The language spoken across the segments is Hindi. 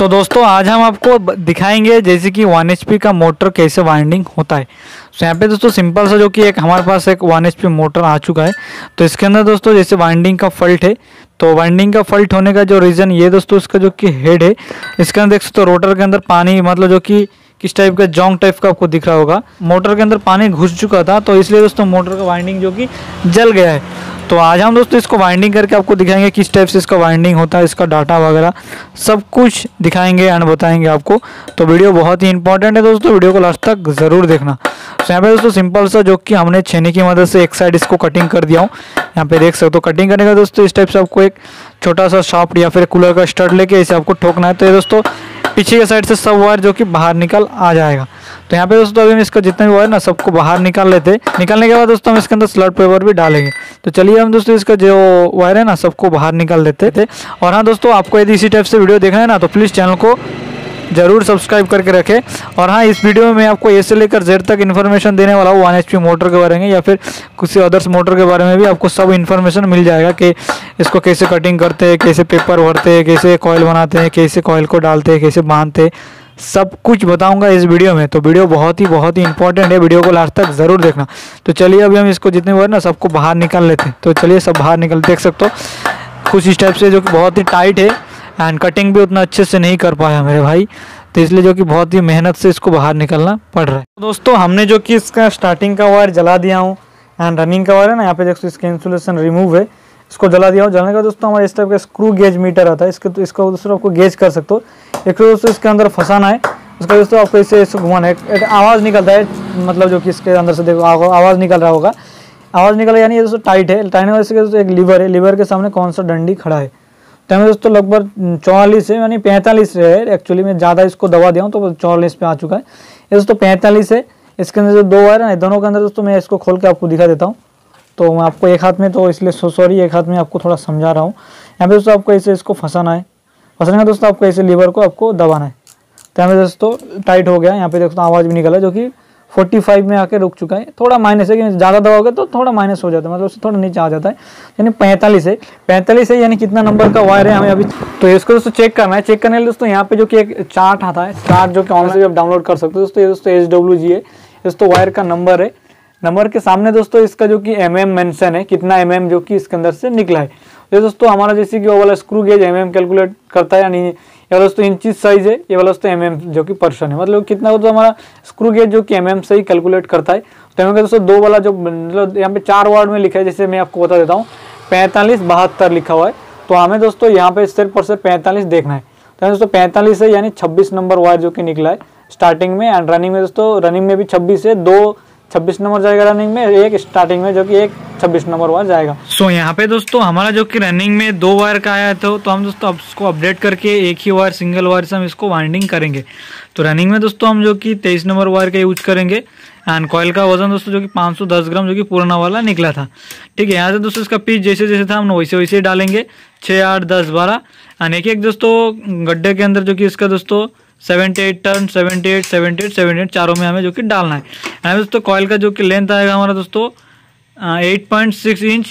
सो so, दोस्तों आज हम आपको दिखाएंगे जैसे कि वन एच का मोटर कैसे वाइंडिंग होता है सो so, यहाँ पे दोस्तों सिंपल सा जो कि एक हमारे पास एक वन एच मोटर आ चुका है तो इसके अंदर दोस्तों जैसे वाइंडिंग का फॉल्ट है तो वाइंडिंग का फॉल्ट होने का जो रीज़न ये दोस्तों इसका जो कि हेड है इसके अंदर देख सकते हो तो रोटर के अंदर पानी मतलब जो कि किस टाइप का जॉन्ग टाइप का आपको दिख रहा होगा मोटर के अंदर पानी घुस चुका था तो इसलिए दोस्तों मोटर का वाइंडिंग जो कि जल गया है तो आज हम दोस्तों इसको वाइंडिंग करके आपको दिखाएंगे किस टाइप से इसका वाइंडिंग होता है इसका डाटा वगैरह सब कुछ दिखाएंगे एंड बताएंगे आपको तो वीडियो बहुत ही इंपॉर्टेंट है दोस्तों वीडियो को लास्ट तक ज़रूर देखना तो यहाँ पे दोस्तों सिंपल सा जो कि हमने छेनी की मदद से एक साइड इसको कटिंग कर दिया हूँ यहाँ पे देख सकते हो कटिंग करने का दोस्तों इस टाइप से आपको एक छोटा सा शार्प या फिर कूलर का स्टर्ट लेके इसे आपको ठोकना है तो ये दोस्तों पीछे के साइड से सब वायर जो कि बाहर निकल आ जाएगा तो यहाँ पे दोस्तों अभी हम इसका जितना भी हुआ है ना सबको बाहर निकाल लेते हैं निकालने के बाद दोस्तों हम इसके अंदर स्लट पेपर भी डालेंगे तो चलिए हम दोस्तों इसका जो वायर है ना सबको बाहर निकाल देते थे और हाँ दोस्तों आपको यदि इसी टाइप से वीडियो देखना है ना तो प्लीज़ चैनल को ज़रूर सब्सक्राइब करके रखें और हाँ इस वीडियो में मैं आपको ए से लेकर जेड तक इन्फॉर्मेशन देने वाला हूँ वन एच मोटर के बारे में या फिर किसी अदर्स मोटर के बारे में भी आपको सब इन्फॉर्मेशन मिल जाएगा कि इसको कैसे कटिंग करते हैं कैसे पेपर भरते हैं कैसे कॉयल बनाते हैं कैसे कॉयल को डालते हैं कैसे बांधते हैं सब कुछ बताऊंगा इस वीडियो में तो वीडियो बहुत ही बहुत ही इंपॉर्टेंट है वीडियो को लास्ट तक ज़रूर देखना तो चलिए अभी हम इसको जितने बार ना सबको बाहर निकाल लेते हैं तो चलिए सब बाहर निकल देख सकते हो कुछ स्टेप से जो कि बहुत ही टाइट है एंड कटिंग भी उतना अच्छे से नहीं कर पाया मेरे भाई तो इसलिए जो कि बहुत ही मेहनत से इसको बाहर निकलना पड़ रहा है तो दोस्तों हमने जो कि इसका स्टार्टिंग का वायर जला दिया हूँ एंड रनिंग का वायर है ना यहाँ पे देखो इसका इंसुलेशन रिमूव है इसको जला दिया हो जलाने का दोस्तों हमारे इस टाइप का स्क्रू गेज मीटर आता है इसके तो इसका दोस्तों आपको गेज कर सकते हो एक तो दोस्तों इसके अंदर फंसाना है उसका दोस्तों आपको इसे इसको घुमाना है एक आवाज़ निकलता है मतलब जो कि इसके अंदर से देखो आवाज़ निकल रहा होगा आवाज़ निकल यानी ये दोस्तों टाइट है टाइट होने से दोस्तों एक लीवर है लीवर के सामने कौन सा डंडी खड़ा है तो हमें दोस्तों लगभग चौवालीस है यानी पैंतालीस है एक्चुअली मैं ज़्यादा इसको दवा दिया हूँ तो चौवालीस पे आ चुका है ये दोस्तों पैंतालीस है इसके अंदर जो दो वायर है दोनों के अंदर दोस्तों मैं इसको खोल के आपको दिखा देता हूँ तो मैं आपको एक हाथ में तो इसलिए सो सॉरी एक हाथ में आपको थोड़ा समझा रहा हूँ यहाँ पे दोस्तों आपको ऐसे इसको फंसाना है फंसाने का दोस्तों आपको ऐसे लीवर को आपको दबाना है तो यहाँ पे दोस्तों टाइट हो गया यहाँ पे दोस्तों आवाज़ भी निकला जो कि 45 में आके रुक चुका है थोड़ा माइनस है कि ज़्यादा दबाओगे तो थोड़ा माइनस हो जाता है मतलब उससे थोड़ा नीचे आ जाता है यानी पैंतालीस है पैंतालीस है यानी कितना नंबर का वायर है हमें अभी तो इसको दोस्तों चेक करना है चेक करने के दोस्तों यहाँ पे जो कि एक चार्ट आता है चार्ट जो कि ऑनलाइन भी आप डाउनलोड कर सकते हो दोस्तों ये दोस्तों एच है दोस्तों वायर का नंबर है नंबर के सामने दोस्तों इसका जो कि एम एम मैंशन है कितना एम एम जो कि इसके अंदर से निकला है ये दोस्तों हमारा जैसे कि वो वाला screw gauge M M calculate करता है यानी ये वाला दोस्तों इंची साइज है ये वाला दोस्तों एम एम जो कि पर्सन है मतलब कितना दोस्तों हमारा स्क्रू गेज जो कि एम एम से ही कैलकुलेट करता है तो हमें दोस्तों दो वाला जो मतलब यहाँ पे चार वार्ड में लिखा है जैसे मैं आपको बता देता हूँ पैंतालीस बहत्तर लिखा हुआ है तो हमें दोस्तों यहाँ पे सिर्फ और सिर्फ पैंतालीस देखना है तो दोस्तों पैंतालीस है यानी छब्बीस नंबर वायर जो कि निकला है स्टार्टिंग में एंड रनिंग में दोस्तों रनिंग में भी छब्बीस है दो छब्बीस नंबर जाएगा रनिंग में एक स्टार्टिंग में जो कि एक छब्बीस नंबर वाला जाएगा सो so, यहाँ पे दोस्तों हमारा जो कि रनिंग में दो वायर का आया था तो, तो हम दोस्तों अब इसको अपडेट करके एक ही वायर सिंगल वायर से हम इसको वाइंडिंग करेंगे तो रनिंग में दोस्तों हम जो कि तेईस नंबर वायर का यूज करेंगे एंड कॉयल का वजन दोस्तों जो कि 510 ग्राम जो कि पुराना वाला निकला था ठीक है यहाँ से दोस्तों इसका पीस जैसे जैसे था हम वैसे वैसे डालेंगे छः आठ दस बारह एंड एक एक दोस्तों गड्ढे के अंदर जो कि इसका दोस्तों seventy eight turn seventy eight seventy eight seventy eight चारों में हमें जो कि डालना है एंड दोस्तों कॉयल का जो कि लेंथ आएगा हमारा दोस्तों eight point six inch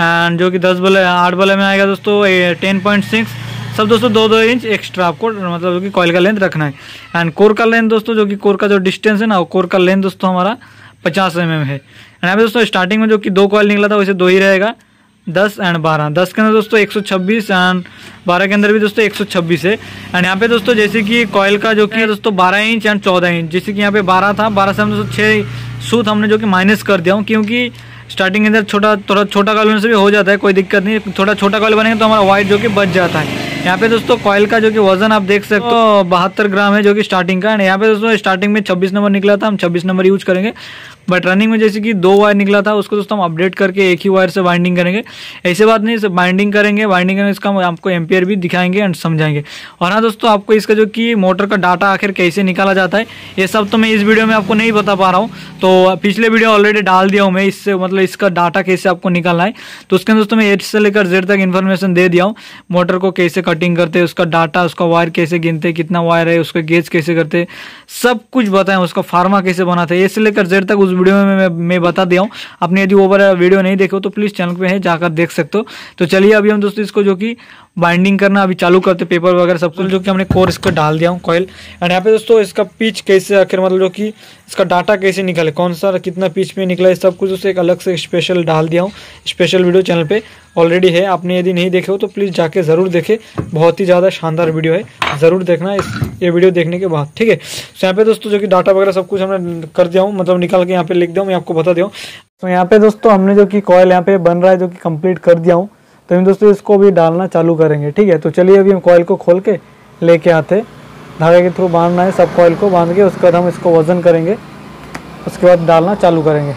and जो कि दस बल्ले आठ बल्ले में आएगा दोस्तों टेन पॉइंट सिक्स सब दोस्तों दो दो इंच एक्स्ट्रा आपको मतलब जो कि कॉयल का लेंथ रखना है एंड कोर का लेंथ दोस्तों जो कि कोर का जो डिस्टेंस है ना वो कोर का लेंथ दोस्तों हमारा पचास एम mm है एंड अभी दोस्तों स्टार्टिंग में जो कि दो कॉयल निकला था वैसे दो ही रहेगा दस एंड बारह दस के अंदर दोस्तों एक सौ छब्बीस एंड बारह के अंदर भी दोस्तों एक सौ छब्बीस है एंड यहाँ पे दोस्तों जैसे कि कॉयल का जो कि है दोस्तों बारह इंच एंड चौदह इंच जैसे कि यहाँ पे बारह था बारह से हम दोस्तों छः सूत हमने जो कि माइनस कर दिया हूँ क्योंकि स्टार्टिंग के अंदर छोटा थोड़ा छोटा कॉल से भी हो जाता है कोई दिक्कत नहीं थोड़ा छोटा कॉल बनेगा तो हमारा वाइट जो कि बच जाता है यहाँ पे दोस्तों कॉयल का जो कि वजन आप देख सकते हो बहत्तर ग्राम है जो कि स्टार्टिंग का एंड यहाँ पे दोस्तों स्टार्टिंग में छब्बीस नंबर निकला था हम छब्बीस नंबर यूज करेंगे बट रनिंग में जैसे कि दो वायर निकला था उसको दोस्तों हम अपडेट करके एक ही वायर से वाइंडिंग करेंगे ऐसे बात नहीं बाइंडिंग करेंगे वाइंडिंग करेंगे इसका आपको एम्पियर भी दिखाएंगे एंड समझाएंगे और हाँ दोस्तों आपको इसका जो कि मोटर का डाटा आखिर कैसे निकाला जाता है ये सब तो मैं इस वीडियो में आपको नहीं बता पा रहा हूँ तो पिछले वीडियो ऑलरेडी डाल दिया हूँ मैं इससे मतलब इसका डाटा कैसे आपको निकालना है तो उसके दोस्तों मैं एट से लेकर जेड तक इन्फॉर्मेशन दे दिया हूँ मोटर को कैसे कटिंग करते हैं उसका डाटा उसका वायर कैसे गिनते कितना वायर है उसका गेज कैसे करते सब कुछ बताएं उसका फार्मा कैसे बनाते हैं इससे लेकर जेड तक उस उस वीडियो में मैं, मैं बता दिया हूँ आपने यदि ओवर वीडियो नहीं देखे हो तो प्लीज़ चैनल पर है जाकर देख सकते हो तो चलिए अभी हम दोस्तों इसको जो कि बाइंडिंग करना अभी चालू करते पेपर वगैरह सब कुछ जो कि हमने कोर इसका डाल दिया हूँ कॉयल एंड यहाँ पे दोस्तों इसका पिच कैसे आखिर मतलब जो कि इसका डाटा कैसे निकले कौन सा कितना पिच में निकला है सब कुछ दोस्तों एक अलग से स्पेशल डाल दिया हूँ स्पेशल वीडियो चैनल पर ऑलरेडी है आपने यदि नहीं देखे हो तो प्लीज़ जाके ज़रूर देखे बहुत ही ज़्यादा शानदार वीडियो है ज़रूर देखना इस ये वीडियो देखने के बाद ठीक है तो यहाँ पे दोस्तों जो कि डाटा वगैरह सब कुछ हमने कर दिया हूँ मतलब निकाल के यहाँ पे लिख दिया हूँ मैं आपको बता दिया हूँ तो यहाँ पे दोस्तों हमने जो कि कॉयल यहाँ पे बन रहा है जो कि कंप्लीट कर दिया हूँ तो हम दोस्तों इसको भी डालना चालू करेंगे ठीक है तो चलिए अभी हम कॉयल को खोल के लेके आते धागे के थ्रू बांधना है सब कॉयल को बांध के उसके बाद हम इसको वजन करेंगे उसके बाद डालना चालू करेंगे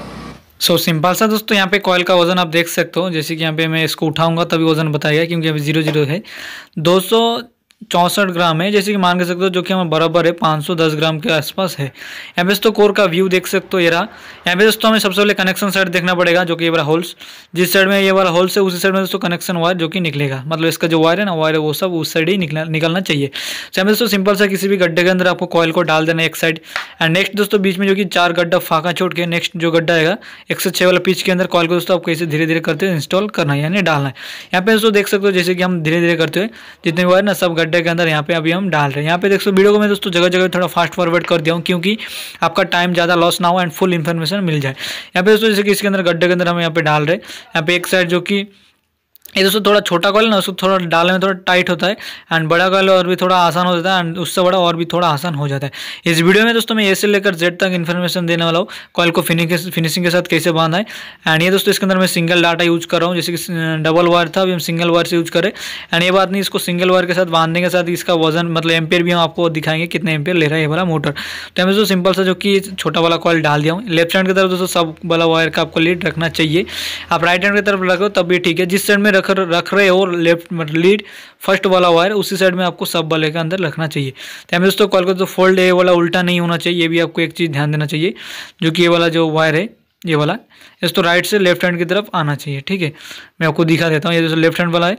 सो so, सिंपल सा दोस्तों यहाँ पे कॉयल का वजन आप देख सकते हो जैसे कि यहाँ पे मैं इसको उठाऊंगा तभी वजन बताया गया क्योंकि अभी जीरो जीरो है 200 चौंसठ ग्राम है जैसे कि मान के सकते हो जो कि हमें बराबर है 510 ग्राम के आसपास है एम्बेस्टो तो कोर का व्यू देख सकते हो ये रहा दोस्तों हमें सबसे पहले कनेक्शन साइड देखना पड़ेगा जो कि ये वाला होल्स जिस साइड में ये वाला होल्स है उसी साइड में दोस्तों कनेक्शन वायर जो कि निकलेगा मतलब इसका जो वायर है ना वायर है वो सब उस साइड ही निकला निकलना चाहिए तो दोस्तों सिंपल सा किसी भी गड्ढे के अंदर आपको कॉयल को डाल देना एक साइड एंड नेक्स्ट दोस्तों बीच में जो कि चार गड्ढा फाका छोड़ के नेक्स्ट जो गड्ढा आएगा एक सौ छः वाला पीच के अंदर कॉयल को दोस्तों आपको इसे धीरे धीरे करते हुए इंस्टॉल करना है यानी डालना है यहाँ पे दोस्तों देख सकते हो जैसे कि हम धीरे धीरे करते हुए जितने वायर ना सब गड्ढे घंटे के अंदर यहाँ पे अभी हम डाल रहे हैं यहाँ पे देख सो वीडियो को मैं दोस्तों जगह जगह थोड़ा फास्ट फॉरवर्ड कर दिया हूँ क्योंकि आपका टाइम ज़्यादा लॉस ना हो एंड फुल इन्फॉर्मेशन मिल जाए यहाँ पे दोस्तों जैसे कि इसके अंदर गड्ढे के अंदर हम यहाँ पे डाल रहे हैं यहाँ पे एक साइड जो कि ये दोस्तों थोड़ा छोटा कॉल ना उसको थोड़ा डालने में थोड़ा टाइट होता है एंड बड़ा कॉल और भी थोड़ा आसान हो जाता है एंड उससे बड़ा और भी थोड़ा आसान हो जाता है इस वीडियो में दोस्तों मैं ए से लेकर जेड तक इन्फॉर्मेशन देने वाला हूँ कॉल को फिनिशिंग के साथ कैसे बांधा है एंड ये दोस्तों इसके अंदर मैं सिंगल डाटा यूज कर रहा हूँ जैसे कि डबल अं, वायर था अभी हम सिंगल वायर से यूज करें एंड ये बात नहीं इसको सिंगल वायर के साथ बांधने के साथ इसका वजन मतलब एम्पेयर भी हम आपको दिखाएंगे कितने एम्पेयर ले रहा है ये वाला मोटर तो हमें दोस्तों सिंपल सा जो कि छोटा वाला कॉल डाल दिया हूँ लेफ्ट हैंड की तरफ दोस्तों सब वाला वायर का आपको लीड रखना चाहिए आप राइट हैंड की तरफ रखो तब भी ठीक है जिस साइड में रख रख रहे हो लेफ्ट मतलब लीड फर्स्ट वाला वायर उसी साइड में आपको सब वाले के अंदर रखना चाहिए तो हमें दोस्तों कॉल का जो फोल्ड है ये वाला उल्टा नहीं होना चाहिए ये भी आपको एक चीज़ ध्यान देना चाहिए जो कि ये वाला जो वायर है ये वाला इस तो राइट से लेफ्ट हैंड की तरफ आना चाहिए ठीक है मैं आपको दिखा देता हूँ ये दोस्तों लेफ्ट हैंड वाला है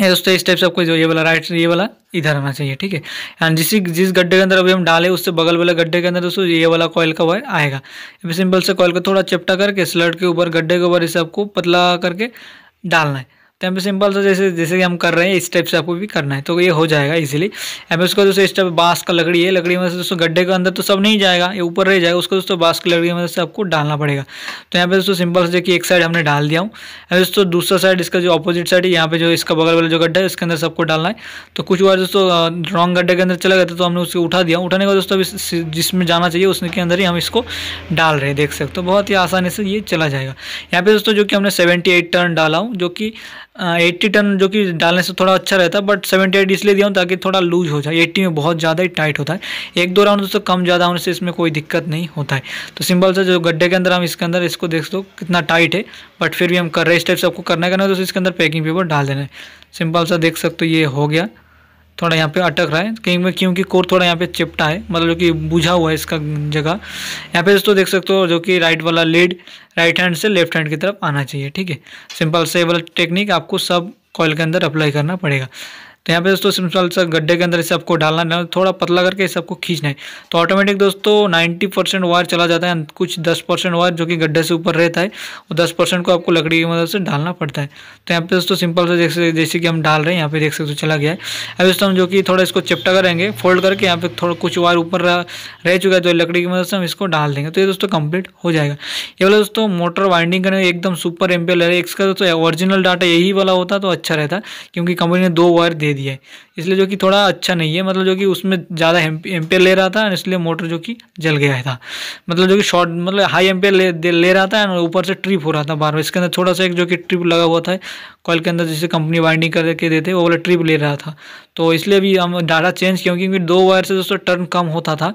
ये दोस्तों इस टाइप से आपको जो ये वाला राइट ये वाला इधर आना चाहिए ठीक है एंड जिस जिस गड्ढे के अंदर अभी हम डाले उससे बगल वाले गड्ढे के अंदर दोस्तों ये वाला कॉयल का वायर आएगा सिंपल से कॉयल को थोड़ा चिपटा करके स्लट के ऊपर गड्ढे के ऊपर इसे आपको पतला करके डालना है तो यहाँ पे सिंपल सा जैसे जैसे कि हम कर रहे हैं इस टाइप से आपको भी करना है तो ये हो जाएगा इजीली यहाँ पे उसका दोस्तों इस टाइप बांस का लकड़ी है लकड़ी में से दोस्तों गड्ढे के अंदर तो सब नहीं जाएगा ये ऊपर रह जाएगा उसको दोस्तों बांस की लकड़ी में से आपको डालना पड़ेगा तो यहाँ पे दोस्तों सिंपल से देखिए एक साइड हमने डाल दिया हूँ दोस्तों दूसरा साइड इसका जो अपोजिट साइड है यहाँ पे जो इसका बगल वाला जो गड्ढा है उसके अंदर सबको डालना है तो कुछ बार दोस्तों रॉन्ग गड्ढे के अंदर चला गया था तो हमने उसको उठा दिया उठाने का दोस्तों जिसमें जाना चाहिए उसके अंदर ही हम इसको डाल रहे हैं देख सकते हो तो बहुत ही आसानी से ये चला जाएगा यहाँ पे दोस्तों जो कि हमने सेवेंटी टर्न डाला हूँ जो कि एट्टी हाँ, टन जो कि डालने से थोड़ा अच्छा रहता है बट सेवेंटी एट इसलिए दिया हूँ ताकि थोड़ा लूज हो जाए एट्टी में बहुत ज़्यादा ही टाइट होता है एक दो राउंड तो कम ज़्यादा होने से इसमें कोई दिक्कत नहीं होता है तो सिंपल से जो गड्ढे के अंदर हम इसके अंदर इसको देख दो कितना टाइट है बट फिर भी हम कर रहे हैं इस टाइप से आपको करना है करना है तो इसके अंदर पैकिंग पेपर डाल देना है सिंपल सा देख सकते हो ये हो गया थोड़ा यहाँ पे अटक रहा है कहीं में क्योंकि कोर थोड़ा यहाँ पे चिपटा है मतलब जो कि बुझा हुआ है इसका जगह यहाँ पे दोस्तों देख सकते हो जो कि राइट वाला लीड राइट हैंड से लेफ्ट हैंड की तरफ आना चाहिए ठीक है सिंपल से वाला टेक्निक आपको सब कॉयल के अंदर अप्लाई करना पड़ेगा तो यहाँ पे दोस्तों सिंपल सा गड्ढे के अंदर इसे आपको डालना है मतलब थोड़ा पतला करके इसे आपको खींचना है तो ऑटोमेटिक दोस्तों 90 परसेंट वायर चला जाता है कुछ 10 परसेंट वायर जो कि गड्ढे से ऊपर रहता है और 10 परसेंट को आपको लकड़ी की मदद से डालना पड़ता है तो यहाँ पे दोस्तों सिंपल सा जैसे जैसे कि हम डाल रहे हैं यहाँ पे देख सकते चला गया है अब दोस्तों हम जो कि थोड़ा इसको चिपटा करेंगे फोल्ड करके यहाँ पे थोड़ा कुछ वायर ऊपर रह चुका है तो लकड़ी की मदद से हम इसको डाल देंगे तो ये दोस्तों कंप्लीट हो जाएगा ये वाला दोस्तों मोटर वाइंडिंग करने एकदम सुपर एम्पेयर है इसका दोस्तों ओरिजिनल डाटा यही वाला होता तो अच्छा रहता क्योंकि कंपनी ने दो वायर दे दिया है इसलिए जो कि थोड़ा अच्छा नहीं है मतलब जो कि उसमें ज़्यादा एम्पेयर ले रहा था इसलिए मोटर जो कि जल गया था मतलब जो कि शॉर्ट मतलब हाई एम्पेयर ले, ले रहा था एंड ऊपर से ट्रिप हो रहा था बार बार इसके अंदर थोड़ा सा एक जो कि ट्रिप लगा हुआ था कॉल के अंदर जैसे कंपनी वाइंडिंग करके देते वो वाला ट्रिप ले रहा था तो इसलिए भी हम डाटा चेंज किया क्योंकि दो वायर से दोस्तों टर्न कम होता था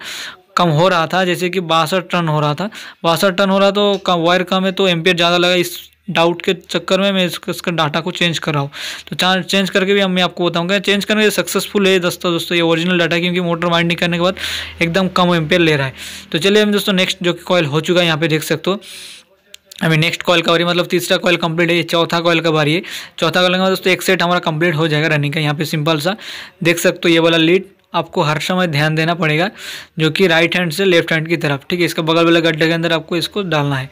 कम हो रहा था जैसे कि बासठ टन हो रहा था बासठ टन हो रहा तो कम वायर कम है तो एम्पेयर ज़्यादा लगा इस डाउट के चक्कर में मैं इसका इसका डाटा को चेंज कर रहा हूँ तो चार चेंज करके भी हम मैं आपको बताऊँगा चेंज करने सक्सेसफुल है दोस्तों दोस्तों ये ओरिजिनल डाटा क्योंकि मोटर वाइंडिंग करने के बाद एकदम कम एम्पेयर ले रहा है तो चलिए हम दोस्तों नेक्स्ट जो कि कॉयल हो चुका है यहाँ पे देख सकते हो अभी नेक्स्ट कॉल का बारी मतलब तीसरा कॉल कंप्लीट है चौथा कॉल का बारी है चौथा कॉल का मतलब दोस्तों एक सेट हमारा कंप्लीट हो जाएगा रनिंग का यहाँ पे सिंपल सा देख सकते हो ये वाला लीड आपको हर समय ध्यान देना पड़ेगा जो कि राइट हैंड से लेफ्ट हैंड की तरफ ठीक है इसका बगल वाले गड्ढे के अंदर आपको इसको डालना है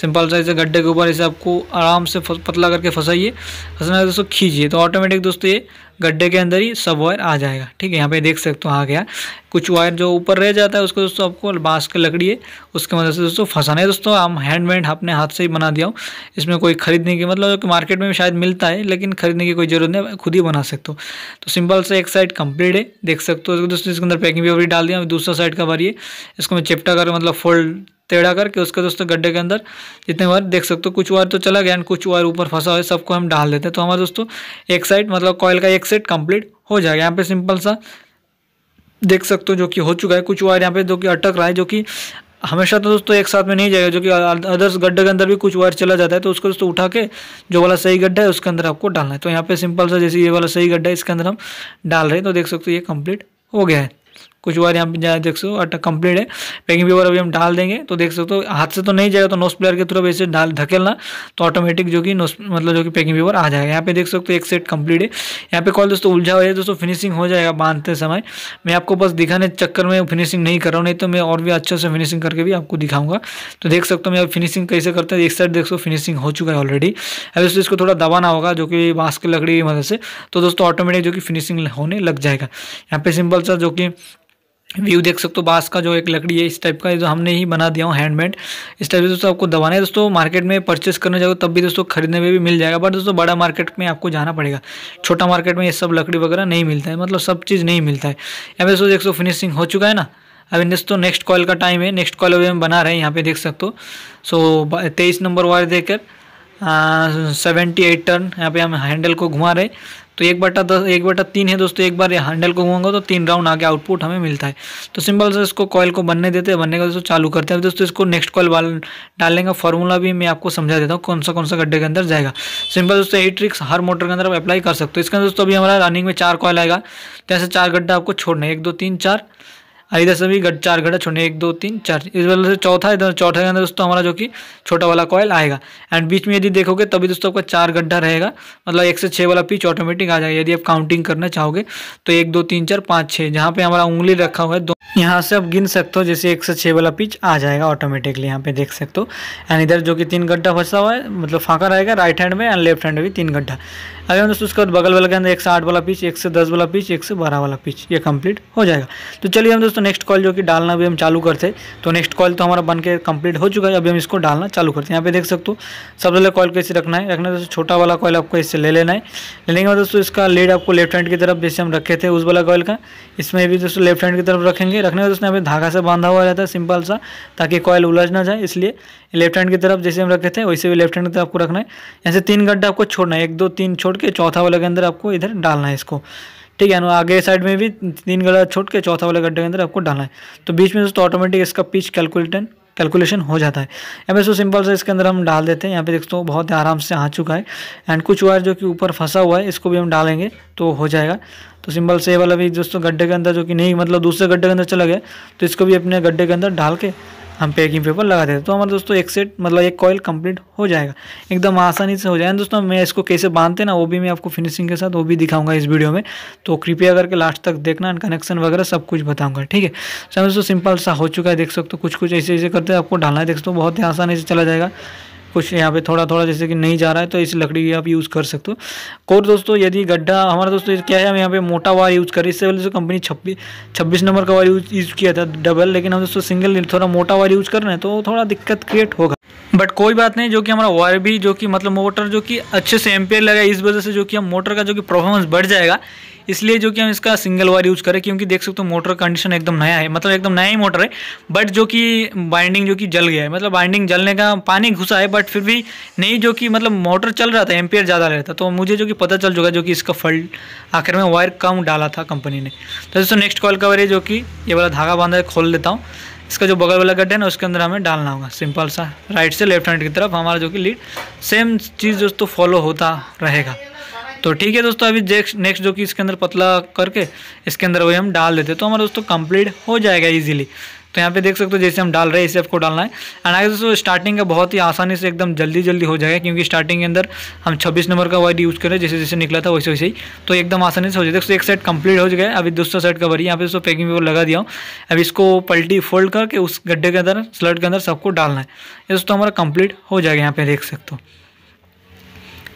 सिंपल सा इसे गड्ढे के ऊपर इसे आपको आराम से पतला करके फंसाइए फंसना दोस्तों खींचिए तो ऑटोमेटिक दोस्तों ये गड्ढे के अंदर ही सब वायर आ जाएगा ठीक है यहाँ पे देख सकते हो आ गया कुछ वायर जो ऊपर रह जाता है उसको दोस्तों आपको बांस के लकड़ी है उसके मदद मतलब से दोस्तों फंसाना है दोस्तों हम हैंडमेड अपने हाथ से ही बना दिया हूँ इसमें कोई खरीदने की मतलब कि मार्केट में शायद मिलता है लेकिन खरीदने की कोई ज़रूरत नहीं खुद ही बना सकते हो तो सिंपल से एक साइड कंप्लीट है देख सकते हो दोस्तों इसके अंदर पैकिंग भी डाल दिया दूसरा साइड का बारी है इसको मैं चिपटा कर मतलब फोल्ड टेढ़ा करके उसके दोस्तों गड्ढे के अंदर जितने वायर देख सकते हो कुछ वायर तो चला गया एंड कुछ वायर ऊपर फंसा हुआ है सबको हम डाल देते हैं तो हमारा दोस्तों एक साइड मतलब कॉयल का एक सेट कंप्लीट हो जाएगा यहाँ पे सिंपल सा देख सकते हो जो कि हो चुका है कुछ वायर यहाँ पे जो कि अटक रहा है जो कि हमेशा तो दोस्तों एक साथ में नहीं जाएगा जो कि अदर्स गड्ढे के अंदर भी कुछ वायर चला जाता है तो उसको दोस्तों उठा के जो वाला सही गड्ढा है उसके अंदर आपको डालना है तो यहाँ पे सिंपल सा जैसे ये वाला सही गड्ढा है इसके अंदर हम डाल रहे हैं तो देख सकते हो ये कंप्लीट हो गया है कुछ बार यहाँ पे देख सकते हो अटक कंप्लीट है पैकिंग पेपर अभी हम डाल देंगे तो देख सकते हो तो हाथ से तो नहीं जाएगा तो नोस प्लेयर के थ्रू वैसे डाल धकेलना तो ऑटोमेटिक जो कि नोस मतलब जो कि पैकिंग पेपर आ जाएगा यहाँ पे देख सकते हो तो एक सेट कंप्लीट है यहाँ पे कॉल दोस्तों उलझा हुआ है दोस्तों फिनिशिंग हो जाएगा बांधते समय मैं आपको बस दिखाने चक्कर में फिनिशिंग नहीं कर रहा हूँ नहीं तो मैं और भी अच्छे से फिनिशिंग करके भी आपको दिखाऊंगा तो देख सकते हो मैं फिनिशिंग कैसे करते हैं एक साइड देख सो फिनिशिंग हो चुका है ऑलरेडी अब दोस्तों इसको थोड़ा दबाना होगा जो कि बांस की लकड़ी की मदद से तो दोस्तों ऑटोमेटिक जो कि फिनिशिंग होने लग जाएगा यहाँ पे सिंपल सा जो कि व्यू देख सकते हो बांस का जो एक लकड़ी है इस टाइप का जो हमने ही बना दिया हूँ हैंडमेड इस टाइप से दोस्तों आपको दबाना है दोस्तों मार्केट में परचेस करने जाओ तब भी दोस्तों खरीदने में भी मिल जाएगा बट दोस्तों बड़ा मार्केट में आपको जाना पड़ेगा छोटा मार्केट में ये सब लकड़ी वगैरह नहीं मिलता है मतलब सब चीज़ नहीं मिलता है यहाँ पे दोस्तों देख सो फिनिशिंग हो चुका है ना अभी दोस्तों नेक्स्ट कॉल का टाइम है नेक्स्ट कॉल अभी हम बना रहे हैं यहाँ पे देख सकते हो सो तेईस नंबर वायर देकर सेवेंटी एट टर्न यहाँ पे हम हैंडल को घुमा रहे तो एक बटा दस एक बटा तीन है दोस्तों एक बार ये हैंडल को घूमूंगा तो तीन राउंड आगे आउटपुट हमें मिलता है तो सिंपल से इसको कॉयल को बनने देते हैं बनने का दोस्तों चालू करते हैं दोस्तों इसको नेक्स्ट कॉल डालने का फॉर्मूला भी मैं आपको समझा देता हूँ कौन सा कौन सा गड्ढे के अंदर जाएगा सिंपल दोस्तों यही ट्रिक्स हर मोटर के अंदर आप अप्लाई कर सकते हो इसका दोस्तों अभी हमारा रनिंग में चार कॉयल आएगा जैसे तो चार गड्ढा आपको छोड़ना है एक दो तीन चार इधर से भी चार घटा छोड़ने एक दो तीन चार इस वजह से चौथा इधर चौथा के अंदर दोस्तों हमारा जो कि छोटा वाला कॉयल आएगा एंड बीच में यदि देखोगे तभी दोस्तों आपका चार गड्ढा रहेगा मतलब एक से छः वाला पीच ऑटोमेटिक आ जाएगा यदि आप काउंटिंग करना चाहोगे तो एक दो तीन चार पाँच छः जहाँ पे हमारा उंगली रखा हुआ है दो यहाँ से आप गिन सकते हो जैसे एक से छः वाला पीच आ जाएगा ऑटोमेटिकली यहाँ पे देख सकते हो एंड इधर जो कि तीन गड्ढा फंसा हुआ है मतलब फाका रहेगा राइट हैंड में एंड लेफ्ट हैंड में भी तीन गड्ढा अगर हम दोस्तों उसके बाद बगल वाले के अंदर एक से आठ वाला पिच एक से दस वाला पिच एक से बारह वाला पिच ये कंप्लीट हो जाएगा तो चलिए हम दोस्तों नेक्स्ट कॉल जो कि डालना भी हम चालू करते तो नेक्स्ट कॉल तो हमारा बन के कंप्लीट हो चुका है अभी हम इसको डालना चालू करते हैं यहाँ पे देख सकते हो सबसे पहले कॉल कैसे रखना है रखना दोस्तों छोटा वाला कॉल आपको इससे ले लेना है लेने के बाद दोस्तों इसका लेड आपको लेफ्ट हैंड की तरफ जैसे हम रखे थे उस वाला कॉल का इसमें भी दोस्तों लेफ्ट हैंड की तरफ रखेंगे रखने का दोस्तों यहाँ पे धागा से बांधा हुआ रहता है सिंपल सा ताकि कॉल उलझ ना जाए इसलिए लेफ्ट हैंड की तरफ जैसे हम रख रहे थे वैसे भी लेफ्ट हैंड की तरफ आपको रखना है यहाँ से तीन गड्ढा आपको छोड़ना है एक दो तीन छोड़ के चौथा वाले के अंदर आपको इधर डालना है इसको ठीक है ना आगे साइड में भी तीन गड्ढा छोड़ के चौथा वाले गड्ढे के अंदर आपको डालना है तो बीच में दोस्तों ऑटोमेटिक इसका पिच कैलकुलेटन कैलकुलेशन हो जाता है या फिर सिंपल सा इसके अंदर हम डाल देते हैं यहाँ पे दोस्तों बहुत आराम से आ चुका है एंड कुछ वायर जो कि ऊपर फंसा हुआ है इसको भी हम डालेंगे तो हो जाएगा तो सिंपल से वाला भी दोस्तों गड्ढे के अंदर जो कि नहीं मतलब दूसरे गड्ढे के अंदर चला गया तो इसको भी अपने गड्ढे के अंदर डाल के हम पैकिंग पेपर लगा देते तो हमारा दोस्तों एक सेट मतलब एक कॉयल कंप्लीट हो जाएगा एकदम आसानी से हो जाएगा दोस्तों मैं इसको कैसे बांधते ना वो भी मैं आपको फिनिशिंग के साथ वो भी दिखाऊंगा इस वीडियो में तो कृपया करके लास्ट तक देखना एंड कनेक्शन वगैरह सब कुछ बताऊँगा ठीक है समझ दोस्तों सिंपल सा हो चुका है देख सकते हो कुछ कुछ ऐसे ऐसे करते आपको डालना है देख सकते हो बहुत ही आसानी से चला जाएगा कुछ यहाँ पे थोड़ा थोड़ा जैसे कि नहीं जा रहा है तो इस लकड़ी की आप यूज़ कर सकते हो और दोस्तों यदि गड्ढा हमारा दोस्तों क्या है हम यहाँ पे मोटा वायर यूज़ करें इससे पहले दोस्तों कंपनी छब्बीस छब्बीस नंबर का वायर यूज यूज़ किया था डबल लेकिन हम दोस्तों सिंगल थोड़ा मोटा वायर यूज़ कर रहे हैं तो थोड़ा दिक्कत क्रिएट होगा बट कोई बात नहीं जो कि हमारा वायर भी जो कि मतलब मोटर जो कि अच्छे से एम्पेयर लगा इस वजह से जो कि हम मोटर का जो कि परफॉर्मेंस बढ़ जाएगा इसलिए जो कि हम इसका सिंगल वायर यूज़ करें क्योंकि देख सकते हो मोटर कंडीशन एकदम नया है मतलब एकदम नया ही मोटर है बट जो कि बाइंडिंग जो कि जल गया है मतलब बाइंडिंग जलने का पानी घुसा है बट फिर भी नहीं जो कि मतलब मोटर चल रहा था एम्पेयर ज़्यादा रहता तो मुझे जो कि पता चल चुका जो कि इसका फल्ट आखिर में वायर कम डाला था कंपनी ने तो दोस्तों नेक्स्ट कॉल कवर है जो कि ये वाला धागा बांधा है खोल देता हूँ इसका जो बगल वाला गड्ढा है ना उसके अंदर हमें डालना होगा सिंपल सा राइट से लेफ्ट हैंड की तरफ हमारा जो कि लीड सेम चीज़ दोस्तों फॉलो होता रहेगा तो ठीक है दोस्तों अभी नेक्स्ट जो कि इसके अंदर पतला करके इसके अंदर वही हम डाल देते तो हमारा दोस्तों कंप्लीट हो जाएगा ईजिली तो यहाँ पे देख सकते हो जैसे हम डाल रहे हैं इसे आपको डालना है एंड आगे दोस्तों स्टार्टिंग का बहुत ही आसानी से एकदम जल्दी जल्दी हो जाएगा क्योंकि स्टार्टिंग के अंदर हम 26 नंबर का वाइड यूज़ करें जैसे जैसे निकला था वैसे वैसे ही तो एकदम आसानी से हो जाएगा दोस्तों एक साइड कंप्लीट हो गया अभी दूसरा साइड का भरी यहाँ पे दोस्तों पैकिंग पेपर लगा दिया हूँ अब इसको पल्टी फोल्ड करके उस गड्ढे के अंदर स्लट के अंदर सबको डालना है ये दोस्तों हमारा कंप्लीट हो जाएगा यहाँ पे देख सकते हो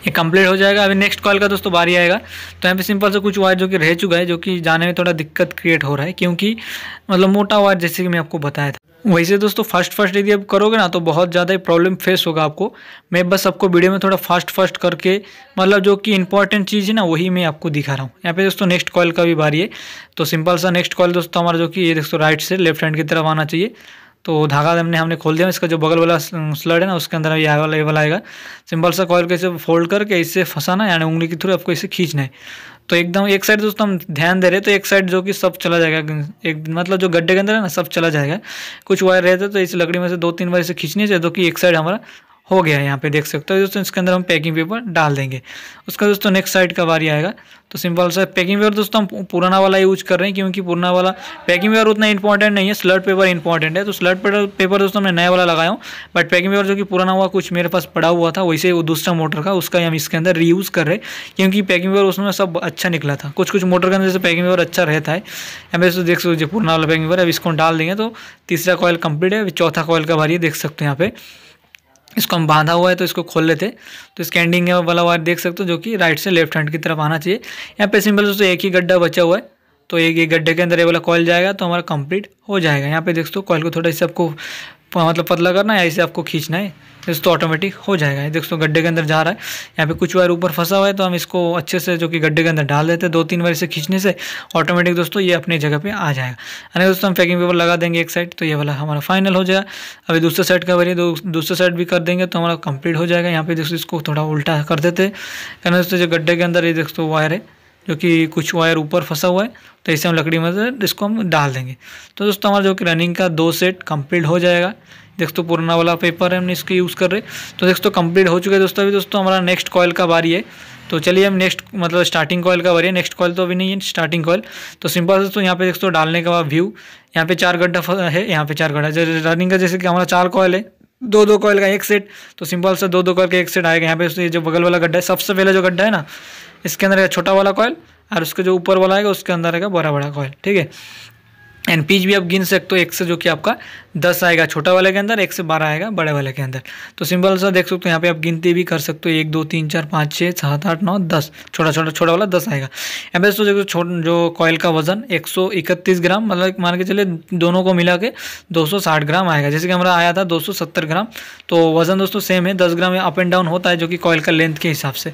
ये कंप्लीट हो जाएगा अभी नेक्स्ट कॉल का दोस्तों बारी आएगा तो यहाँ पे सिंपल से कुछ वायर जो कि रह चुका है जो कि जाने में थोड़ा दिक्कत क्रिएट हो रहा है क्योंकि मतलब मोटा वायर जैसे कि मैं आपको बताया था वैसे दोस्तों फर्स्ट फर्स्ट यदि आप करोगे ना तो बहुत ज़्यादा ही प्रॉब्लम फेस होगा आपको मैं बस आपको वीडियो में थोड़ा फास्ट फास्ट करके मतलब जो कि इंपॉर्टेंट चीज़ है ना वही मैं आपको दिखा रहा हूँ यहाँ पे दोस्तों नेक्स्ट कॉल का भी बारी है तो सिंपल सा नेक्स्ट कॉल दोस्तों हमारा जो कि ये दोस्तों राइट से लेफ्ट हैंड की तरफ आना चाहिए तो धागा तो हमने हमने खोल दिया इसका जो बगल वाला स्लड है ना उसके अंदर ये वाला ये वाला आएगा सिंपल सा कॉयल कैसे फोल्ड करके इससे फंसाना यानी उंगली के थ्रू आपको इसे खींचना है तो एकदम एक साइड दोस्तों हम ध्यान दे रहे तो एक साइड जो कि सब चला जाएगा एक मतलब जो गड्ढे के अंदर है ना सब चला जाएगा कुछ वायर रहते तो इस लकड़ी में से दो तीन बार इसे खींचनी चाहिए जो कि एक साइड हमारा हो गया है यहाँ पे देख सकते हो दोस्तों इसके अंदर हम पैकिंग पेपर डाल देंगे उसका दोस्तों नेक्स्ट साइड का बारी आएगा तो सिंपल सा पैकिंग पेपर दोस्तों हम पुराना वाला यूज कर रहे हैं क्योंकि पुराना वाला पैकिंग पेपर उतना इंपॉर्टेंट नहीं है स्लट पेपर इंपॉर्टेंट है तो स्लर्ट पेपर दोस्तों मैं नया वाला लगाया हूँ बट पैकिंग पेपर जो कि पुराना हुआ कुछ मेरे पास पड़ा हुआ था वैसे वो दूसरा मोटर का उसका हम इसके अंदर रीयूज़ कर रहे हैं क्योंकि पैकिंग पेपर उसमें सब अच्छा निकला था कुछ कुछ मोटर के अंदर जैसे पैकिंग पेपर अच्छा रहता है हमें ऐसे देख सकते पुराना वाला पैकिंग पेपर अब इसको डाल देंगे तो तीसरा कॉयल कंप्लीट है चौथा कॉयल का भारी देख सकते हो यहाँ पे इसको हम बांधा हुआ है तो इसको खोल लेते तो इसके एंडिंग है वाला वायर देख सकते हो जो कि राइट से लेफ्ट हैंड की तरफ आना चाहिए यहाँ पे सिंपल दोस्तों एक ही गड्ढा बचा हुआ है तो एक ही गड्ढे के अंदर ये वाला कॉल जाएगा तो हमारा कंप्लीट हो जाएगा यहाँ पे देख दो हो को थोड़ा इस सबको मतलब पतला करना है ऐसे आपको खींचना है तो ऑटोमेटिक हो जाएगा ये देखो गड्ढे के अंदर जा रहा है यहाँ पे कुछ वायर ऊपर फंसा हुआ है तो हम इसको अच्छे से जो कि गड्ढे के अंदर डाल देते हैं दो तीन बार इसे खींचने से ऑटोमेटिक दोस्तों ये अपनी जगह पे आ जाएगा यानी दोस्तों हम पैकिंग पेपर लगा देंगे एक साइड तो ये वाला हमारा फाइनल हो जाएगा अभी दूसरे साइड का भरिए दूसरे साइड भी कर देंगे तो हमारा कंप्लीट हो जाएगा यहाँ पे दोस्तों इसको थोड़ा उल्टा कर देते हैं दोस्तों जो गड्ढे के अंदर ये दोस्तों वायर है जो कि कुछ वायर ऊपर फंसा हुआ है तो इसे हम लकड़ी में इसको हम डाल देंगे तो दोस्तों हमारा जो कि रनिंग का दो सेट कंप्लीट हो जाएगा दोस्तों पुराना वाला पेपर है हमने इसको यूज़ कर रहे तो दोस्तों कंप्लीट हो चुका है दोस्तों अभी दोस्तों हमारा नेक्स्ट कॉयल का बारी है तो चलिए हम नेक्स्ट मतलब स्टार्टिंग कॉयल का बारी है नेक्स्ट कॉयल तो अभी नहीं है स्टार्टिंग कॉयल तो सिंपल दोस्तों यहाँ पे दोस्तों डालने का व्यू यहाँ पे चार गड्ढा है यहाँ पे चार गड्ढा जैसे रनिंग का जैसे कि हमारा चार कॉयल है दो दो कॉयल का एक सेट तो सिंपल से दो दो कॉयल का एक सेट आएगा यहाँ पे जो बगल वाला गड्ढा है सबसे पहले जो गड्ढा है ना इसके अंदर रहेगा छोटा वाला कॉयल और उसके जो ऊपर वाला आएगा उसके अंदर रहेगा बड़ा बड़ा कॉयल ठीक है एंड पीज भी आप गिन सकते हो एक से जो कि आपका दस आएगा छोटा वाले के अंदर एक से बारह आएगा बड़े वाले के अंदर तो सिंपल सा देख सकते हो यहाँ पे आप गिनती भी कर सकते हो एक दो तीन चार पाँच छः सात आठ नौ दस छोटा छोटा छोटा वाला दस आएगा एम एस तो देखो जो कॉयल का वजन एक सौ इकतीस ग्राम मतलब मान के चले दोनों को मिला के दो सौ साठ ग्राम आएगा जैसे कि हमारा आया था दो सौ सत्तर ग्राम तो वजन दोस्तों सेम है दस ग्राम अप एंड डाउन होता है जो कि कॉयल का लेंथ के हिसाब से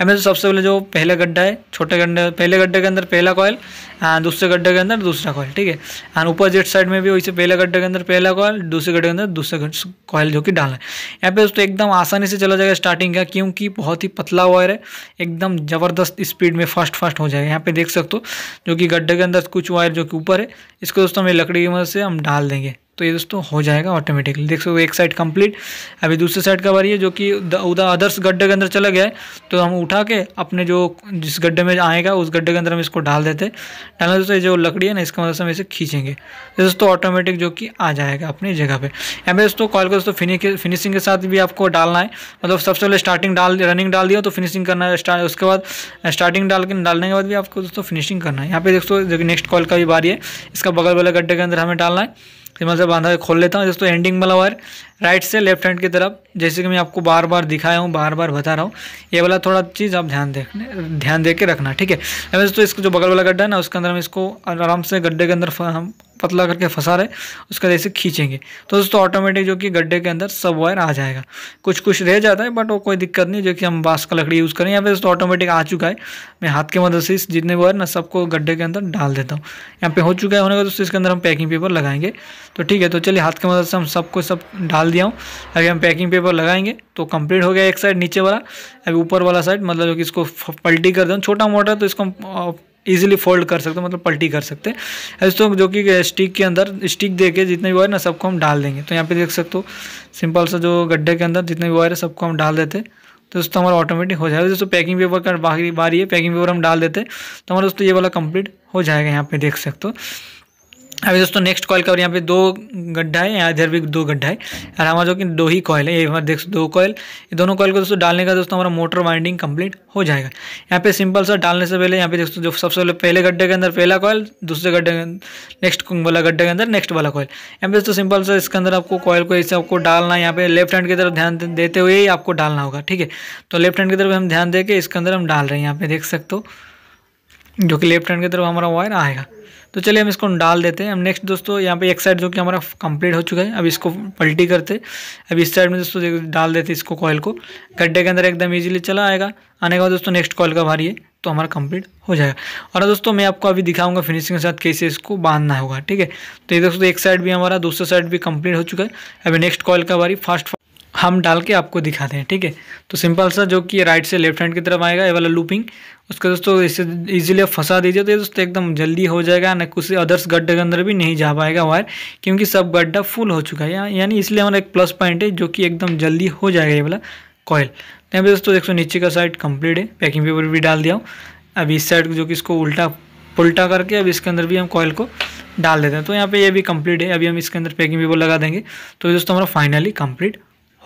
एम एस तो सबसे पहले जो पहला गड्ढा है छोटे गड्ढे पहले गड्ढे के अंदर पहला कॉयल हाँ, दूसरे गड्ढे के अंदर दूसरा कॉयल ठीक है और अपोजिट साइड में भी वैसे पहला गड्ढे के अंदर पहला कॉयल दूसरे गड्ढे के अंदर दूसरे कॉयल जो कि डालना है यहाँ पे दोस्तों एकदम आसानी से चला जाएगा स्टार्टिंग का क्योंकि बहुत ही पतला वायर है एकदम ज़बरदस्त स्पीड में फास्ट फास्ट हो जाएगा यहाँ पे देख सकते हो जो कि गड्ढे के अंदर कुछ वायर जो कि ऊपर है इसको दोस्तों हमें लकड़ी की मदद से हम डाल देंगे तो ये दोस्तों हो जाएगा ऑटोमेटिकली देख सकते एक साइड कंप्लीट अभी दूसरी साइड का बारी है जो कि उधर अदर्स गड्ढे के अंदर चला गया है तो हम उठा के अपने जो जिस गड्ढे में आएगा उस गड्ढे के अंदर हम इसको डाल देते हैं डालना दोस्तों जो लकड़ी है ना इसका मदद से हम इसे खींचेंगे ये दोस्तों ऑटोमेटिक जो कि आ जाएगा अपनी जगह पर यहाँ पर दोस्तों कॉल का दोस्तों फिनिशिंग के साथ भी आपको डालना है मतलब सबसे पहले स्टार्टिंग डाल रनिंग डाल दिया तो फिनिशिंग करना है उसके बाद स्टार्टिंग डाल के डालने के बाद भी आपको दोस्तों फिनिशिंग करना है यहाँ पे दोस्तों नेक्स्ट कॉल का भी बारी है इसका बगल वाले गड्ढे के अंदर हमें डालना है सिंपल से बांधा है खोल लेता हूँ दोस्तों एंडिंग वाला वायर राइट से लेफ्ट हैंड की तरफ जैसे कि मैं आपको बार बार दिखाया हूँ बार बार बता रहा हूँ ये वाला थोड़ा चीज़ आप ध्यान देखने ध्यान दे के रखना ठीक है दोस्तों इसको जो बगल वाला गड्ढा है ना उसके अंदर हम इसको आराम से गड्ढे के अंदर हम पतला करके फंसा रहे उसका जैसे खींचेंगे तो दोस्तों ऑटोमेटिक जो कि गड्ढे के अंदर सब वायर आ जाएगा कुछ कुछ रह जाता है बट वो कोई दिक्कत नहीं जो कि हम बांस का लकड़ी यूज़ करें यहाँ पे दोस्तों ऑटोमेटिक आ चुका है मैं हाथ की मदद से जितने वायर ना सबको गड्ढे के अंदर डाल देता हूँ यहाँ पे हो चुका है होने का दोस्तों इसके अंदर हम पैकिंग पेपर लगाएंगे तो ठीक है तो चलिए हाथ की मदद से हम सबको सब डाल दिया हूँ अभी हम पैकिंग पेपर लगाएंगे तो कंप्लीट हो गया एक साइड नीचे वाला अभी ऊपर वाला साइड मतलब जो कि इसको पलटी कर दें छोटा मोटा तो इसको ईजिली फोल्ड कर सकते हैं मतलब पलटी कर सकते हैं ऐसे तो जो कि स्टिक के अंदर स्टिक दे के जितने भी वायर ना सबको हम डाल देंगे तो यहाँ पे देख सकते हो सिंपल सा जो गड्ढे के अंदर जितने भी वायर है सबको हम डाल देते तो दोस्तों हमारा ऑटोमेटिक हो जाएगा दोस्तों पैकिंग पेपर का बाहरी बारी है पैकिंग पेपर हम डाल देते तो हमारा दोस्तों ये वाला कंप्लीट हो जाएगा यहाँ पे देख सकते हो अभी दोस्तों नेक्स्ट कॉयल का और यहाँ पे दो गड्ढा है यहाँ इधर भी दो गड्ढा है और हमारा जो कि दो ही कॉयल है ये हमारे देख दो कॉयल ये दोनों कॉयल को दोस्तों डालने का दोस्तों हमारा मोटर वाइंडिंग कंप्लीट हो जाएगा यहाँ पे सिंपल सा डालने से पहले यहाँ पे दोस्तों जो सबसे पहले पहले गड्ढे के अंदर पहला कॉयल दूसरे गड्ढे के नेक्स्ट वाला गड्ढे के अंदर नेक्स्ट वाला कॉयल यहाँ पे दोस्तों सिंपल सा इसके अंदर आपको कॉयल को ऐसे आपको डालना है यहाँ पे लेफ्ट हैंड की तरफ ध्यान देते हुए ही आपको डालना होगा ठीक है तो लेफ्ट हैंड की तरफ हम ध्यान दे के इसके अंदर हम डाल रहे हैं यहाँ पे देख सकते हो जो कि लेफ्ट हैंड की तरफ हमारा वायर आएगा तो चलिए हम इसको डाल देते हैं हम नेक्स्ट दोस्तों यहाँ पे एक साइड जो कि हमारा कंप्लीट हो चुका है अब इसको पलटी करते अब इस साइड में दोस्तों डाल देते इसको कॉयल को गड्ढे के अंदर एकदम ईजिली चला आएगा आने के बाद दोस्तों नेक्स्ट कॉयल का भारी है तो हमारा कंप्लीट हो जाएगा और दोस्तों मैं आपको अभी दिखाऊंगा फिनिशिंग के साथ कैसे इसको बांधना होगा ठीक है तो ये दोस्तों एक साइड भी हमारा दूसरा साइड भी कंप्लीट हो चुका है अभी नेक्स्ट कॉल का बारी फास्ट हम डाल के आपको दिखाते हैं ठीक है तो सिंपल सा जो कि राइट से लेफ्ट हैंड की तरफ आएगा ये वाला लूपिंग उसका दोस्तों इसे इजीली आप फंसा दीजिए तो ये दोस्तों एकदम जल्दी हो जाएगा ना कुछ अदर्स गड्ढे के अंदर भी नहीं जा पाएगा वायर क्योंकि सब गड्ढा फुल हो चुका है यानी इसलिए हमारा एक प्लस पॉइंट है जो कि एकदम जल्दी हो जाएगा ये वाला कॉयल तो यहाँ पे दोस्तों देखो नीचे का साइड कंप्लीट है पैकिंग पेपर भी डाल दिया हूँ अब इस साइड जो कि इसको उल्टा पुलटा करके अब इसके अंदर भी हम कॉयल को डाल देते हैं तो यहाँ पे ये भी कंप्लीट है अभी हम इसके अंदर पैकिंग पेपर लगा देंगे तो दोस्तों हमारा फाइनली कंप्लीट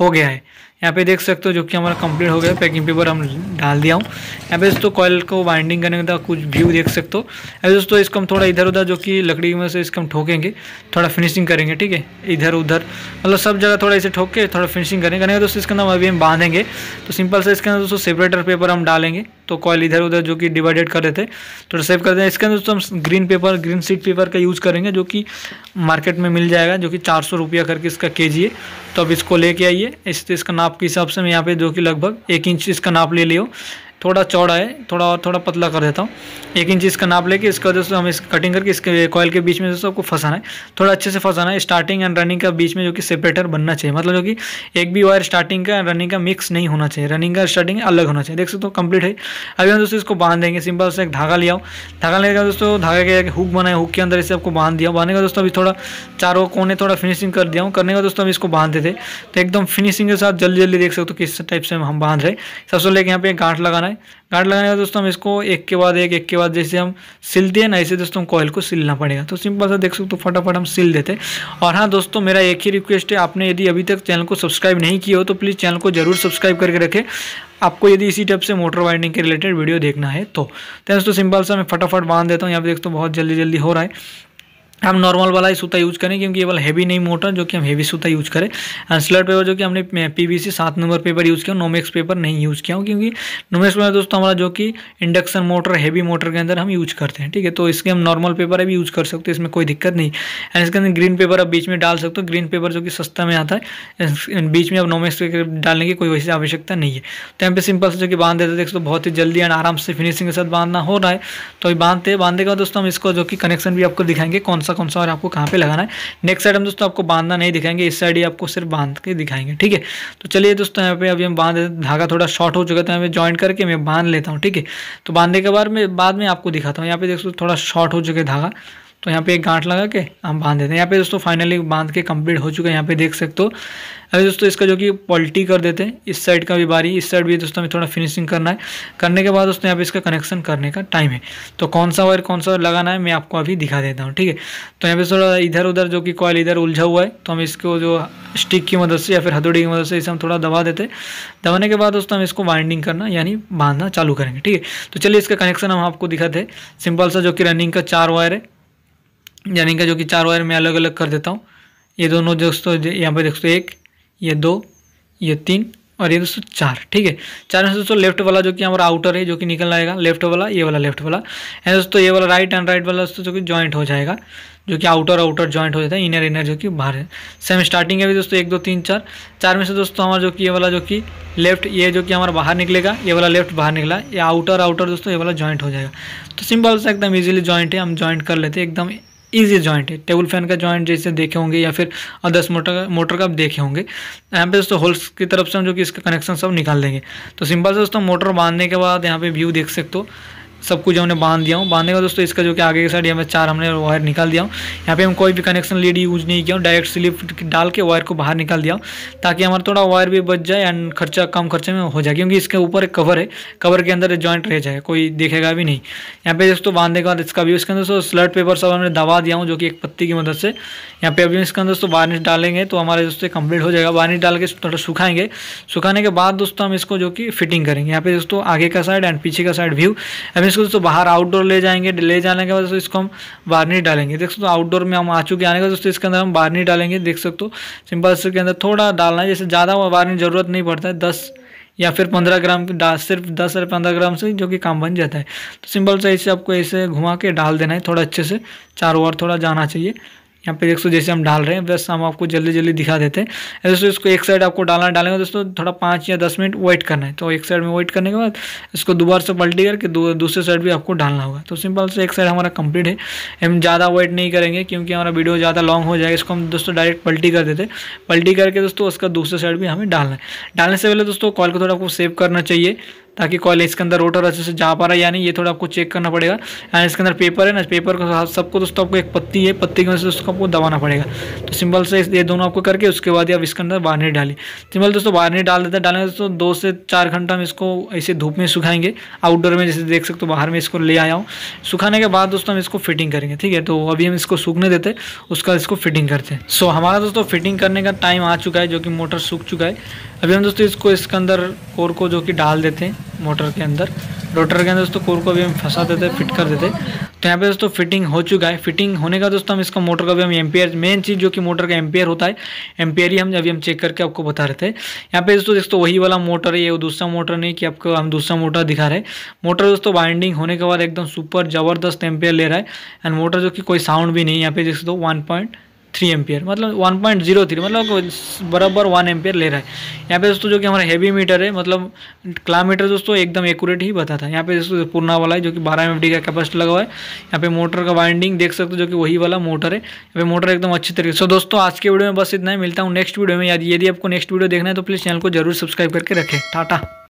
हो गया है यहाँ पे देख सकते हो जो कि हमारा कंप्लीट हो गया पैकिंग पेपर हम डाल दिया हूँ यहाँ पे दोस्तों कॉयल को वाइंडिंग करने का कुछ व्यू देख सकते हो अभी दोस्तों इसको हम थोड़ा इधर उधर जो कि लकड़ी में से इसको हम ठोकेंगे थोड़ा फिनिशिंग करेंगे ठीक है इधर उधर मतलब सब जगह थोड़ा इसे ठोक के थोड़ा फिनिशिंग करेंगे करने तो दोस्तों इसके अंदर अभी हम बांधेंगे तो सिंपल से इसके अंदर दोस्तों सेपरेटर पेपर हम डालेंगे तो कॉयल इधर उधर जो कि डिवाइडेड कर रहे थे थोड़ा सेव कर दें इसके अंदर दोस्तों हम green paper green sheet paper का यूज़ करेंगे जो कि मार्केट में मिल जाएगा जो कि चार सौ रुपया करके इसका के जी है तो अब इसको लेके आइए इसका नाप के हिसाब से मैं यहाँ पे जो कि लगभग एक इंच इसका नाप ले लियो थोड़ा चौड़ा है थोड़ा और थोड़ा पतला कर देता हूँ एक इंच इसका नाप लेके इसका जो हम इस कटिंग करके इसके कॉयल के बीच में जो आपको फंसाना है थोड़ा अच्छे से फंसाना है स्टार्टिंग एंड रनिंग का बीच में जो कि सेपरेटर बनना चाहिए मतलब जो कि एक भी वायर स्टार्टिंग का एंड रनिंग का मिक्स नहीं होना चाहिए रनिंग का स्टार्टिंग अलग होना चाहिए देख सकते हो कंप्लीट है अभी हम दोस्तों इसको बांध देंगे सिंपल से एक धागा लिया धागा लेकर दोस्तों धागा के हुक बनाए हुक के अंदर इसे आपको बांध दिया बांधने का दोस्तों अभी थोड़ा चारों कोने थोड़ा फिनिशिंग कर दिया हूँ करने का दोस्तों हम इसको बांधते थे तो एकदम फिनिशिंग के साथ जल्दी जल्दी देख सकते हो किस टाइप से हम बांध रहे सबसे लेकर यहाँ पे गांठ लगाना लगाएं गांठ लगाने के बाद दोस्तों हम इसको एक के बाद एक एक के बाद जैसे हम सिलते हैं ना ऐसे दोस्तों कॉयल को सिलना पड़ेगा तो सिंपल सा देख सकते हो फटाफट हम सिल देते और हाँ दोस्तों मेरा एक ही रिक्वेस्ट है आपने यदि अभी तक चैनल को सब्सक्राइब नहीं किया हो तो प्लीज़ चैनल को जरूर सब्सक्राइब करके रखें आपको यदि इसी टाइप से मोटर वाइंडिंग के रिलेटेड वीडियो देखना है तो, तो दोस्तों सिंपल सा मैं फटाफट बांध देता हूँ यहाँ पर देखते हो बहुत जल्दी जल्दी हो रहा है हम नॉर्मल वाला ही सूता यूज करें क्योंकि ये वाला हैवी नहीं मोटर जो कि हम हैवी सूता यूज करें एंड सिलट पेपर जो कि हमने पीवीसी सात नंबर पेपर यूज़ किया नोमेक्स पेपर नहीं यूज़ किया क्योंकि नोमेक्स पेपर दोस्तों हमारा जो कि इंडक्शन मोटर हैवी मोटर के अंदर हम यूज करते हैं ठीक है तो इसके हम नॉर्मल पेपर भी यूज़ कर सकते हैं इसमें कोई दिक्कत नहीं एंड इसके अंदर ग्रीन पेपर आप बीच में डाल सकते हो ग्रीन पेपर जो कि सस्ता में आता है बीच में आप नोमेक्स पेपर डालने की कोई वैसी आवश्यकता नहीं है तो यहाँ पर सिंपल से जो कि बांध देते देख सकते बहुत ही जल्दी एंड आराम से फिनिशिंग के साथ बांधना हो रहा है तो अभी बांधते बांधने के दोस्तों हम इसको जो कि कनेक्शन भी आपको दिखाएंगे कौन सा सा कौन सा और आपको कहाँ पे लगाना है नेक्स्ट साइड हम दोस्तों आपको बांधना नहीं दिखाएंगे इस साइड ही आपको सिर्फ बांध के दिखाएंगे ठीक है तो चलिए दोस्तों यहाँ पे अभी हम बांध धागा थोड़ा शॉर्ट हो चुका था मैं ज्वाइन करके मैं बांध लेता हूँ ठीक है तो बांधने के बाद में बाद में आपको दिखाता हूँ यहाँ पे देखो थोड़ा शॉर्ट हो चुके धागा तो यहाँ पे एक गांठ लगा के हम बांध देते हैं यहाँ पे दोस्तों फाइनली बांध के कंप्लीट हो चुका है यहाँ पे देख सकते हो अभी दोस्तों इसका जो कि पॉल्टी कर देते हैं इस साइड का भी बारी इस साइड भी दोस्तों हमें थोड़ा फिनिशिंग करना है करने के बाद दोस्तों यहाँ पे इसका कनेक्शन करने का टाइम है तो कौन सा वायर कौन सा लगाना है मैं आपको अभी दिखा देता हूँ ठीक है तो यहाँ पे थोड़ा इधर उधर जो कि कॉयल इधर उलझा हुआ है तो हम इसको जो स्टिक की मदद से या फिर हथौड़ी की मदद से इसे हम थोड़ा दबा देते दबाने के बाद दोस्तों हम इसको वाइंडिंग करना यानी बांधना चालू करेंगे ठीक है तो चलिए इसका कनेक्शन हम आपको दिखाते हैं सिंपल सा जो कि रनिंग का चार वायर है यानी कि जो कि चार वायर मैं अलग अलग कर देता हूँ ये दोनों दोस्तों यहाँ पर दोस्तों एक ये दो ये तीन और ये दोस्तों चार ठीक है चार में दोस्तों लेफ्ट वाला जो कि हमारा आउटर है जो कि निकल आएगा लेफ्ट वाला ये वाला लेफ्ट वाला है दोस्तों ये वाला राइट एंड राइट वाला दोस्तों जो कि ज्वाइंट हो जाएगा जो कि आउटर आउटर जॉइंट हो जाता है इनर इनर जो कि बाहर है सेम स्टार्टिंग है भी दोस्तों एक दो तीन चार चार में से दोस्तों हमारा जो कि ये वाला जो कि लेफ्ट ये जो कि हमारा बाहर निकलेगा ये वाला लेफ्ट बाहर निकला ये आउटर आउटर दोस्तों ये वाला ज्वाइंट हो जाएगा तो सिंपल सा एकदम ईजिली ज्वाइंट है हम ज्वाइंट कर लेते हैं एकदम ईजी जॉइंट है टेबल फैन का जॉइंट जैसे देखे होंगे या फिर अदर्स मोटर मोटर का आप देखे होंगे यहाँ पे दोस्तों होल्स की तरफ से हम जो कि इसका कनेक्शन सब निकाल देंगे तो सिंपल से दोस्तों मोटर बांधने के बाद यहाँ पे व्यू देख सकते हो सब कुछ हमने बांध दिया हूँ बांधने का दोस्तों इसका जो कि आगे के साइड में चार हमने वायर निकाल दिया हूँ यहाँ पे हम कोई भी कनेक्शन लीड यूज नहीं किया हूँ डायरेक्ट स्लिप डाल के वायर को बाहर निकाल दिया हूँ ताकि हमारा थोड़ा वायर भी बच जाए एंड खर्चा कम खर्चे में हो जाए क्योंकि इसके ऊपर एक कवर है कवर के अंदर ज्वाइंट रह जाए कोई देखेगा भी नहीं यहाँ पे दोस्तों बांधने के बाद इसका भी इसके अंदर दोस्तों स्लट पेपर सब हमने दबा दिया हूँ जो कि एक पत्ती की मदद से यहाँ पे अभी इसके अंदर दोस्तों वार्निश डालेंगे तो हमारे दोस्तों कंप्लीट हो जाएगा वार्निश डाल के थोड़ा सुखाएंगे सुखाने के बाद दोस्तों हम इसको जो कि फिटिंग करेंगे यहाँ पे दोस्तों आगे का साइड एंड पीछे का साइड व्यू अभी इसको दोस्तों बाहर आउटडोर ले जाएंगे ले जाने के बाद दोस्तों इसको हम बाहर नहीं डालेंगे देख सकते हो आउटडोर में हम आ चुके आने का दोस्तों इसके अंदर हम बाहर नहीं डालेंगे देख सकते हो सिंपल इसके अंदर थोड़ा डालना है जैसे ज़्यादा बाहर ज़रूरत नहीं पड़ता है दस या फिर पंद्रह ग्राम सिर्फ दस या पंद्रह ग्राम से जो कि काम बन जाता है तो सिंपल से ऐसे आपको ऐसे घुमा के डाल देना है थोड़ा अच्छे से चारों ओर थोड़ा जाना चाहिए यहाँ पे दोस्तों जैसे हम डाल रहे हैं बस हम आपको जल्दी जल्दी दिखा देते हैं दोस्तों इसको एक साइड आपको डालना डालेंगे दोस्तों थोड़ा पाँच या दस मिनट वेट करना है तो एक साइड में वेट करने के बाद इसको दोबारा से पलटी करके दूसरे साइड भी आपको डालना होगा तो सिंपल से एक साइड हमारा कंप्लीट है हम ज़्यादा वेट नहीं करेंगे क्योंकि हमारा वीडियो ज़्यादा लॉन्ग हो जाएगा इसको हम दोस्तों डायरेक्ट पलटी कर देते पलटी करके दोस्तों उसका दूसरे साइड भी हमें डालना है डालने से पहले दोस्तों कॉल को थोड़ा आपको सेव करना चाहिए ताकि कॉल इसके अंदर रोटर अच्छे से जा पा रहा है या नहीं ये थोड़ा आपको चेक करना पड़ेगा एंड इसके अंदर पेपर है ना पेपर को सबको दोस्तों आपको एक पत्ती है पत्ती की वजह से उसको आपको दबाना पड़ेगा तो सिंपल से ये दोनों आपको करके उसके बाद आप इसके अंदर बाहर नहीं डाली सिंपल दोस्तों बाहर नहीं डाल देते डालेंगे दोस्तों दो से चार घंटा हम इसको ऐसे धूप में सुखाएंगे आउटडोर में जैसे देख सकते हो बाहर में इसको ले आया हूँ सुखाने के बाद दोस्तों हम इसको फिटिंग करेंगे ठीक है तो अभी हम इसको सूखने देते उसका इसको फिटिंग करते हैं सो हमारा दोस्तों फिटिंग करने का टाइम आ चुका है जो कि मोटर सूख चुका है अभी हम दोस्तों इसको इसके अंदर कोर को जो कि डाल देते हैं मोटर के अंदर रोटर के अंदर दोस्तों कोर को भी हम फंसा देते हैं फिट कर देते तो यहाँ पे दोस्तों फिटिंग हो चुका है फिटिंग होने का दोस्तों हम इसका मोटर का भी हम एम्पेयर मेन चीज़ जो कि मोटर का एम्पेयर होता है एम्पेयर ही हम अभी हम चेक करके आपको बता रहे थे यहाँ पे दोस्तों दोस्तों वही वाला मोटर है ये दूसरा मोटर नहीं कि आपको हम दूसरा मोटर दिखा रहे मोटर दोस्तों बाइंडिंग होने के बाद एकदम सुपर ज़बरदस्त एम्पियर ले रहा है एंड मोटर जो कि कोई साउंड भी नहीं यहाँ पे दोस्तों वन पॉइंट थ्री एम्पियर मतलब वन पॉइंट जीरो थ्री मतलब बराबर वन एम्पियर ले रहा है यहाँ पे दोस्तों जो कि हमारा हैवी मीटर है मतलब किलोमीटर दोस्तों एकदम एक्यूरेट ही बताता है यहाँ पे दोस्तों पुरना वाला है जो कि बारह एम का कैपेसिटी लगा हुआ है यहाँ पे मोटर का वाइंडिंग देख सकते हो जो कि वही वाला मोटर है यहाँ पे मोटर एकदम अच्छी तरीके से दोस्तों आज के वीडियो में बस इतना ही मिलता हूँ नेक्स्ट वीडियो में यदि आपको नेक्स्ट वीडियो देखना है तो प्लीज़ चैनल को जरूर सब्सक्राइब करके रखें टाटा